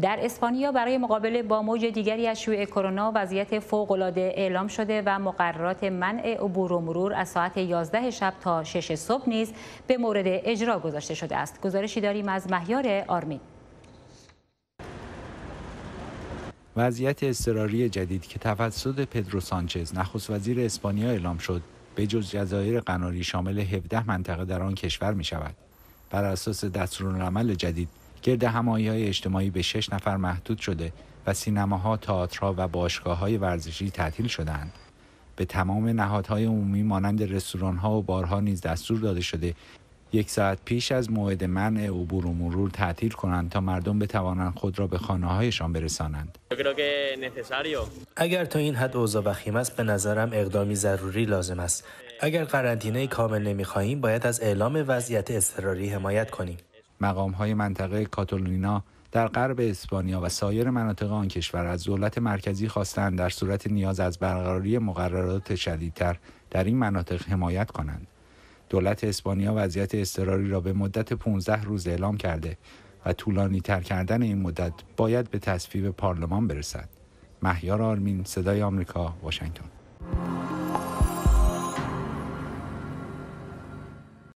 در اسپانیا برای مقابله با موج دیگری از شیوع کرونا وضعیت فوق‌العاده اعلام شده و مقررات منع عبور و مرور از ساعت 11 شب تا 6 صبح نیز به مورد اجرا گذاشته شده است. گزارشی داریم از مهیار آرمین. وضعیت اضطراری جدید که توسط پدرو سانچز نخست وزیر اسپانیا اعلام شد به جز جزایر قناری شامل 17 منطقه در آن کشور می شود. بر اساس دستورالعمل جدید گرد همایی های اجتماعی به شش نفر محدود شده و سینماها، تئاترها و باشگاه های ورزشی تعطیل شدند. به تمام نهادهای عمومی مانند ها و بارها نیز دستور داده شده یک ساعت پیش از موعد منع عبور و مرور تعطیل کنند تا مردم بتوانند خود را به خانه هایشان برسانند اگر تا این حد اوضاع وخیم است به نظرم اقدامی ضروری لازم است اگر قرنطینه کامل نمیخواهیم باید از اعلام وضعیت اضطراری حمایت کنیم مقام های منطقه کاتالونیا در غرب اسپانیا و سایر مناطق آن کشور از دولت مرکزی خواستند در صورت نیاز از برقراری مقررات شدیدتر در این مناطق حمایت کنند. دولت اسپانیا وضعیت اضطراری را به مدت 15 روز اعلام کرده و طولانی تر کردن این مدت باید به تصویب پارلمان برسد. مهیار آرمین صدای آمریکا واشنگتن